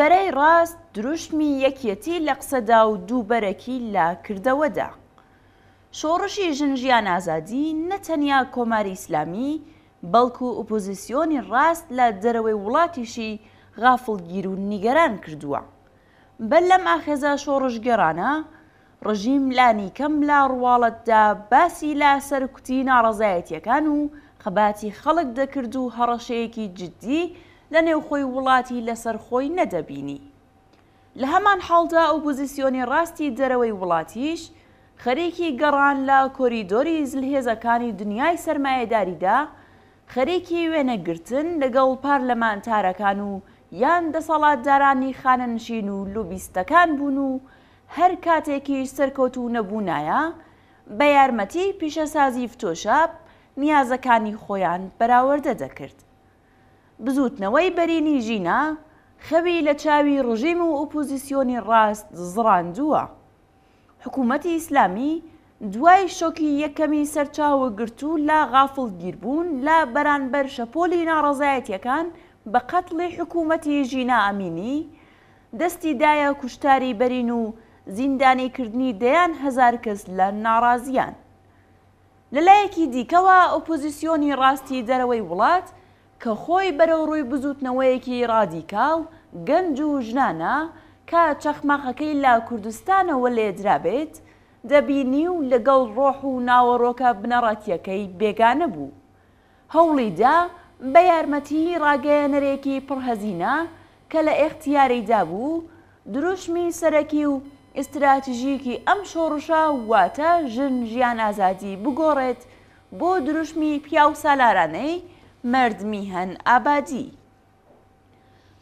بەرەی ڕاست دروشمی یەکەتی لە قسەدا و دووبەرەکی لاکردەوەدا. شۆڕشی ژنجیان ئازادی نەتەنیا کۆماری ئیسلامی بەڵکو ئۆپۆزیسیۆنی ڕاست لە دەرەوەی وڵاتیشی غافڵگیر و نیگەران کردووە. بەر لەم ئاخێزە شۆڕشگەرانە، ڕژیم لانی کەم لا ڕواڵەتدا باسی لا سەرکوتی ناڕزایەتیەکان و خەباتی خەڵک دەکرد و هەڕەشەیەکی جددی، لە نێوخۆی وڵاتی لەسەر خۆی نەدەبینی. لە هەمان حڵدا ئۆپۆزیسیۆنی ڕاستی دەرەوەی وڵاتیش خەرێکی گەڕان لە کۆریدۆری زلهێزەکانی دنیای سەرمایهداریدا خەرێکی وێنەگرتن لەگەڵ پارلەمانتارەکان و یان دەسەڵاتدارانی خانەنشین و لوبیستەکان بوون و هەر کاتێکی سەرکەوت و نەبوونایە بە یارمەتی پیشەسازی فتۆشاپ نیازەکانی خۆیان بەراوردە دەکرد. بزوتنەوەی بەرینی ژینە خەوی لە چاوی ڕژیم و ئۆپۆزیسیۆنی ڕاست زڕاندووە. حکوومەتی ئیسلامی دوای شۆکی یەکەمی سەرچاوە گرتو لا غافڵ گیربوون لا بەرانبەر شەپۆلی ناڕزایەتیەکان بە قەتڵی حکوومەتی ژینە ئەمینی، دەستی دایە کوشتاری بەرین و زیندانیکردنی دەیان هزار کەس لە ناڕازیان. لەلایەکی دیکەوە ئۆپۆزیسیۆنی ڕاستی دەرەوەی وڵات کە خۆی بەرەو ڕووی بزوتنەوەیەکی رادیکاڵ گەنج و ژنانە کە چەخماخەکەی لا کوردستانەوە لێدرابێت دەبینی و لەگەڵ ڕۆح و ناوەڕۆکە بنەڕەتیەکەی بێگانە بوو. هەوڵیدا بە یارمەتی ڕاگەیەنەرێکی پڕهەزینە کە لە ئێختیاریدا بوو دروشمی سەرەکی و ئستراتیژیکی ئەم شۆڕشە واتە ژن ژیان ئازادی بگۆڕێت بۆ دروشمی پیا و سالارانەی مردمی هەن ئابادی.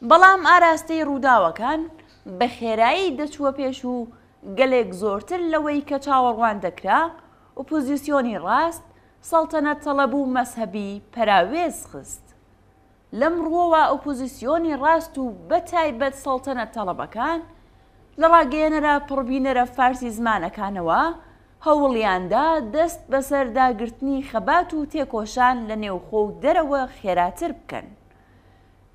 بەڵام ئاراستەی ڕووداوەکان بە خێرایی دەچووە پێش و گەلێک زۆرتر لەوەی کە چاوەڕوان دەکرا ئۆپۆزیسیۆنی ڕاست سەڵتەنە تەڵەبوو مەسهبی پەراوێز خست. لەم ڕۆوە ئۆپۆزیسیۆنی ڕاست و بەتایبەت سەڵتەنە تەڵەبەکان لە ڕاگەێنەرە پڕبینەرە فارسی زمانەکانەوە، هەوڵیاندا دەست بە سەرداگررتنی خەبات و تێکۆشان لە نێوخۆ و دەرەوە خێراتر بکەن.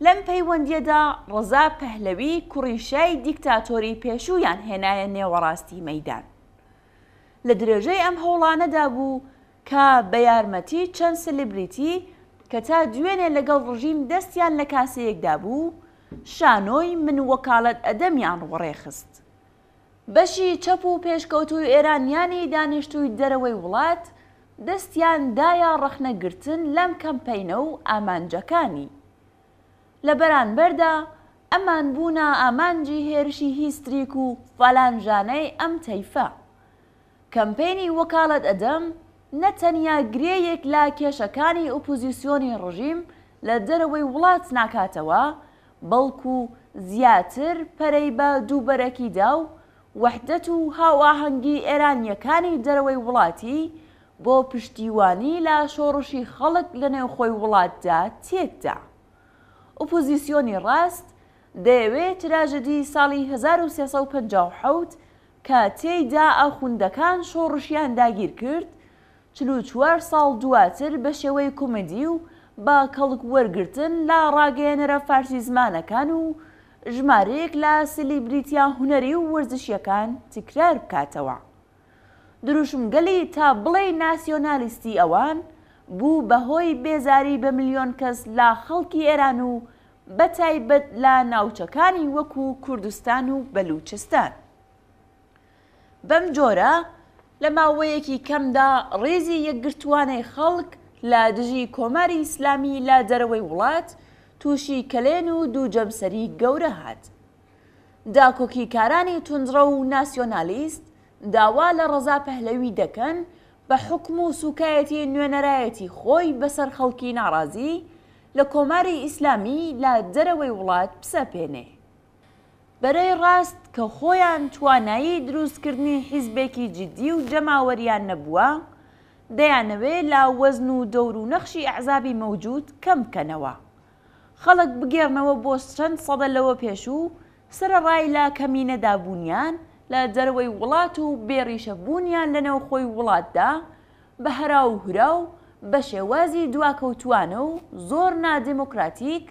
لەم پەیوەندیەدا ڕزا پەهلەوی کوڕیشای دیکتاتۆری پێشویان هێنایە نێوەڕاستی مەدان. لە درێژەی ئەم هەوڵانەدا بوو کە بە یارمەتی چەند سلبریتی کە تا دوێنێ لەگەڵ ڕژیم دەستیان لە کاسەیەکدا بوو، شانۆی من وەکالت ئەدەمیان وڕێخست. بەشی چەپ و پێشکەوت و ئێرانیانی دانیشتووی دەرەوەی وڵات دەستیان دایە ڕەخنەگرتن لەم کەمپینە و ئامانجەکانی. لە بەرانبەردا ئەمان بوونا ئامانجی هێرشی هیستریک و فالانژانەی ئەم تەیفە. کەمپینی وەکالت ئەدەم نەتەنیا گرەیەک لا کێشەکانی ئۆپۆزیسیۆنی ڕژیم لە دەرەوەی وڵات ناکاتەوە، بەڵکو زیاتر پەرەی بە دووبەرەکی دا و وەحدەت و هاواهەنگی ئێرانیەکانی دەرەوەی وڵاتی بۆ پشتیوانی لا شۆڕشی خەڵک لە نێو خۆی وڵاتدا تێکدا. ئۆپۆزیسیۆنی ڕاست دەیەوێت تراژەدی ساڵی 1950 کە تێیدا ئاخوندەکان شۆڕشیان داگیر کرد، چلوچوار ساڵ دواتر بە شێوەی کومەدی و بە کەڵک وەرگتن لا ڕاگەێنەرە فارسی زمانەکان و ژمارەیەک لە سلیبریتیا هوەری و وەرزشیەکان تکرار بکاتەوە. دروشمگەلی تا بڵێ ناسیۆنالیستی ئەوان بوو بەهۆی بێزاری بە میلیۆن کەس لا خەڵکی ئێران و بەتایبەت لە ناوچەکانی وەکو کوردستان و بەلوچستان. بەم جۆرە لە ماوەیەکی کەمدا ڕێزی یەکگرتوانەی خەڵک لە دژی کۆماری ئیسلامی لا دەرەوەی وڵات، تووشی کلێن و دوو جەمسەری گەورە هات. داکۆکی کارانی تونندڕە و ناسیۆنالیست داوا لە ڕەزا پەهلەوی دەکەن بە حکم و سوکایەتی نوێنەرایەتی خۆی بەسەر خەڵکی ناڕازی لە کۆماری ئیسلامی لا دەرەوەی وڵات پسەپێنێ. بەرەی ڕاست کە خۆیان توانایی دروستکردنی حیزبێکی جدی و جەماوەریان نەبووە، دەیانەوێ لا وەزن و دەور و نەخشی عذابی مەوجود کەم بکەنەوە. خەڵک بگێڕنەوە بۆ چەند سەدە لەوە پێش و سرە ڕای لا کەمینە دابوونیان لە جەرەوەی وڵات و بێریشە بوونیان لەنەو خۆی وڵاتدا بە هەرا و هورا و بە شێوازی دواکەوتوانە و زۆر نادموکراتیک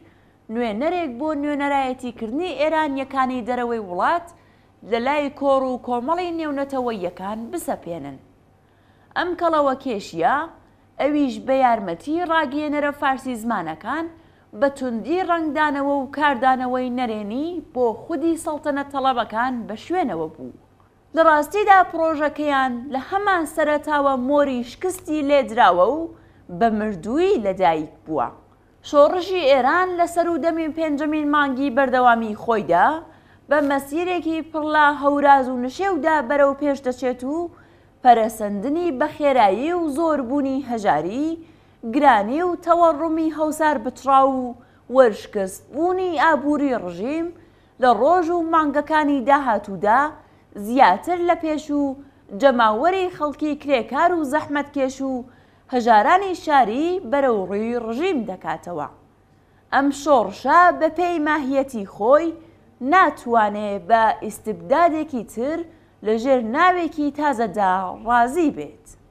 نوێنەرێک بۆ نوێنەرایەتیکردنی ئێرانیەکانی دەرەوەی وڵات لە لای کۆڕ و کۆمەڵی نێونەتەوەیەکان بسەپێنن. ئەم کەڵەوە کێشیە ئەویش بە یارمەتی ڕاگەێنەرە فارسی زمانەکان، بە توندی ڕنگدانەوە و کاردانەوەی نەرێنی بۆ خودی سەڵتەنە تەڵەبەکان بە شوێنەوە بوو. لە ڕاستیدا پرۆژەکەیان لە هەمان سەرەتاوە مۆری شکستی لێدراوە و بە مردووی لەدایک بووە. شۆڕژی ئێران لەسەر و دەمی پێنجمین مانگی بەردەوامی خۆیدا بە مەسیرێکی پڕلا هەوراز و نشێودا بەرەو پێش دەچێت و پەرەسەندنی بە خێرایی و زۆربوونی هەژاری، گرانی و تەوەڕومی هەوسار بچرا و وەرشکست بوونی ئابووری ڕژیم لە ڕۆژ و مانگەکانی داهاتوودا زیاتر لە پێش و جەماوەری خەڵکی کرێکار و زەحمت کێش و هەژارانی شاری بەرەوڕی ڕژیم دەکاتەوە. ئەم شۆڕشا بە پێی ماهیەتی خۆی ناتوانێ بە ئیسبدادێکی تر لەژێر ناوێکی تازەدا ڕازی بێت.